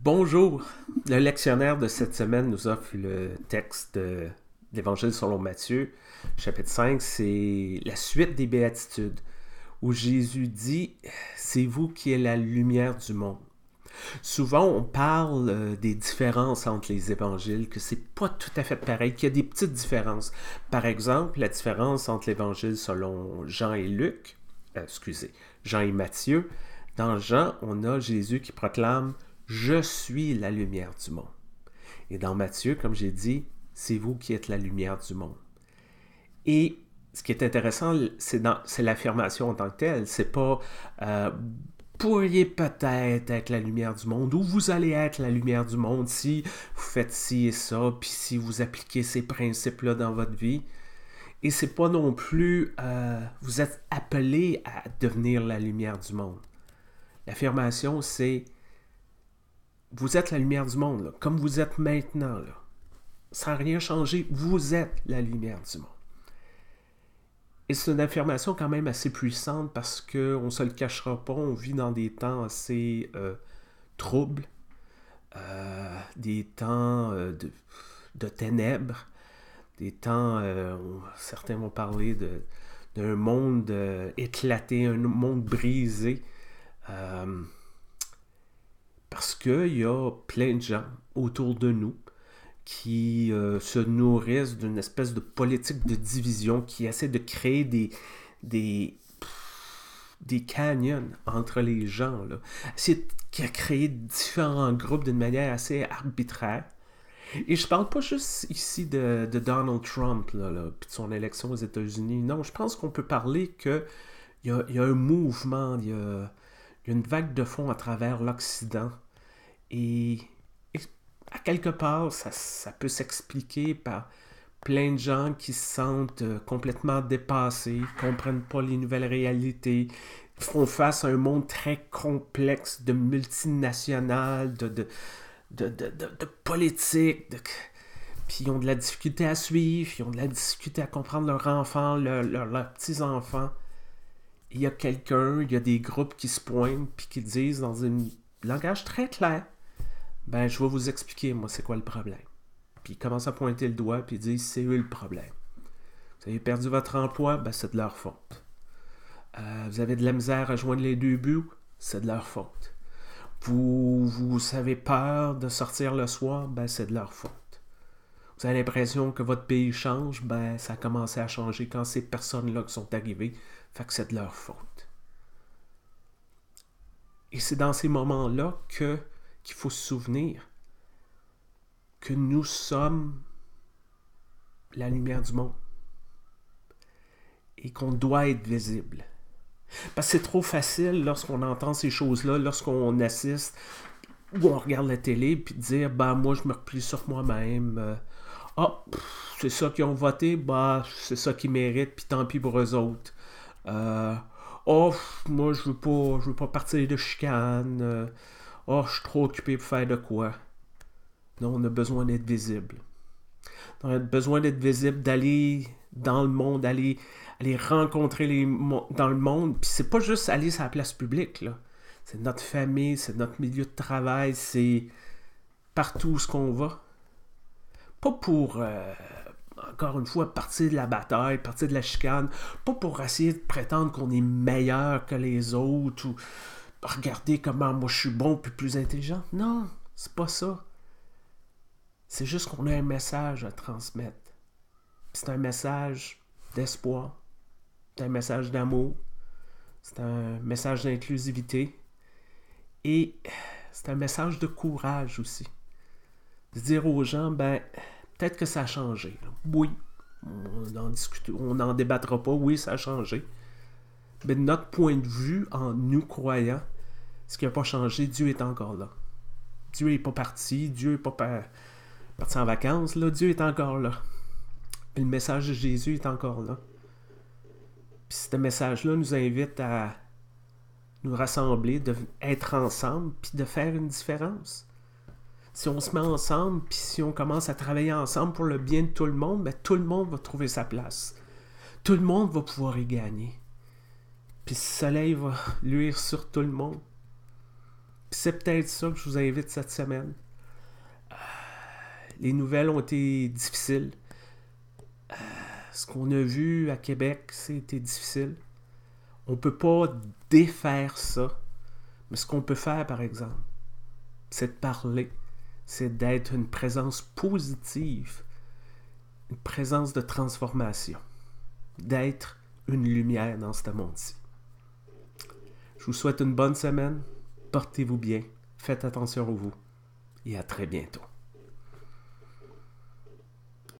Bonjour. Le lectionnaire de cette semaine nous offre le texte de l'Évangile selon Matthieu, chapitre 5. C'est la suite des béatitudes, où Jésus dit C'est vous qui êtes la lumière du monde. Souvent, on parle euh, des différences entre les évangiles, que c'est pas tout à fait pareil, qu'il y a des petites différences. Par exemple, la différence entre l'évangile selon Jean et Luc, euh, excusez, Jean et Matthieu. Dans Jean, on a Jésus qui proclame je suis la lumière du monde. Et dans Matthieu, comme j'ai dit, c'est vous qui êtes la lumière du monde. Et ce qui est intéressant, c'est l'affirmation en tant que telle. C'est pas euh, pourriez peut-être être la lumière du monde ou vous allez être la lumière du monde si vous faites ci et ça, puis si vous appliquez ces principes-là dans votre vie. Et c'est pas non plus euh, vous êtes appelé à devenir la lumière du monde. L'affirmation, c'est vous êtes la lumière du monde, comme vous êtes maintenant, sans rien changer, vous êtes la lumière du monde. Et c'est une affirmation quand même assez puissante parce qu'on ne se le cachera pas, on vit dans des temps assez euh, troubles, euh, des temps euh, de, ténèbres, des temps, où certains vont parler d'un monde éclaté, un monde brisé. Parce qu'il y a plein de gens autour de nous qui euh, se nourrissent d'une espèce de politique de division qui essaie de créer des, des, canyons entre les gens. Là. qui a créé différents groupes d'une manière assez arbitraire. Et je parle pas juste ici de, Donald Trump, là, de son élection aux États-Unis. Non, je pense qu'on peut parler qu'il y, a, un mouvement, il y a, une vague de fond à travers l'Occident et à quelque part, ça, ça peut s'expliquer par plein de gens qui se sentent euh, complètement dépassés, comprennent pas les nouvelles réalités, font face à un monde très complexe de multinationales, de, de, de, de, politique, puis ils ont de la difficulté à suivre, ils ont de la difficulté à comprendre leurs enfants, leurs petits-enfants. Il y a quelqu'un, il y a des groupes qui se pointent, puis qui disent dans un langage très clair, ben je vais vous expliquer, moi, c'est quoi le problème. Puis ils commencent à pointer le doigt, puis ils disent, c'est eux le problème. Vous avez perdu votre emploi, ben c'est de leur faute. Euh, vous avez de la misère à joindre les deux buts, c'est de leur faute. Vous, vous avez peur de sortir le soir, ben c'est de leur faute. Vous avez l'impression que votre pays change, ben ça a commencé à changer quand ces personnes-là qui sont arrivées, fait que c'est de leur faute. Et c'est dans ces moments-là que qu'il faut se souvenir que nous sommes la lumière du monde et qu'on doit être visible. Parce que c'est trop facile lorsqu'on entend ces choses-là, lorsqu'on assiste ou on regarde la télé, puis dire Bah, moi, je me replie sur moi-même. oh, c'est ça qui ont voté, bah, c'est ça qui mérite puis tant pis pour eux autres. Euh, oh, moi, je veux pas, je veux pas partir de chicane. Euh, Oh, je suis trop occupé pour faire de quoi. Non, on a besoin d'être visible. On a besoin d'être visible, d'aller dans le monde, d'aller rencontrer les dans le monde. Puis c'est pas juste aller sur la place publique, là. C'est notre famille, c'est notre milieu de travail, c'est partout où ce qu'on va. Pas pour, euh, encore une fois, partir de la bataille, partir de la chicane, pas pour essayer de prétendre qu'on est meilleur que les autres ou regardez comment moi je suis bon puis plus intelligent. Non, c'est pas ça. C'est juste qu'on a un message à transmettre. C'est un message d'espoir. C'est un message d'amour. C'est un message d'inclusivité. Et c'est un message de courage aussi. De dire aux gens, ben, peut-être que ça a changé. Oui, on en, discute, on débattra pas. Oui, ça a changé mais de notre point de vue, en nous croyant, ce qui n'a pas changé, Dieu est encore là. Dieu n'est pas parti, Dieu n'est pas parti en vacances, là, Dieu est encore là. Puis le message de Jésus est encore là. Puis ce message-là nous invite à nous rassembler, de être ensemble, puis de faire une différence. Si on se met ensemble, puis si on commence à travailler ensemble pour le bien de tout le monde, bien, tout le monde va trouver sa place. Tout le monde va pouvoir y gagner. Puis le soleil va luire sur tout le monde. Puis c'est peut-être ça que je vous invite cette semaine. Euh, les nouvelles ont été difficiles. Euh, ce qu'on a vu à Québec, c'était difficile. On ne peut pas défaire ça. Mais ce qu'on peut faire, par exemple, c'est de parler. C'est d'être une présence positive. Une présence de transformation. D'être une lumière dans ce monde-ci. Je vous souhaite une bonne semaine. Portez-vous bien. Faites attention à vous. Et à très bientôt.